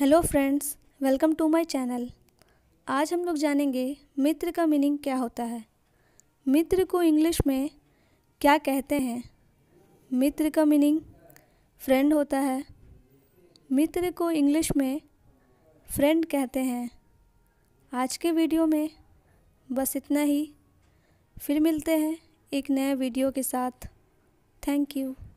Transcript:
hello friends welcome to my channel आज हम लोग जानेंगे मित्र का मीनिंग क्या होता है मित्र को इंग्लिश में क्या कहते हैं मित्र का मीनिंग फ्रेंड होता है मित्र को इंग्लिश में फ्रेंड कहते हैं आज के वीडियो में बस इतना ही फिर मिलते हैं एक नए वीडियो के साथ थैंक यू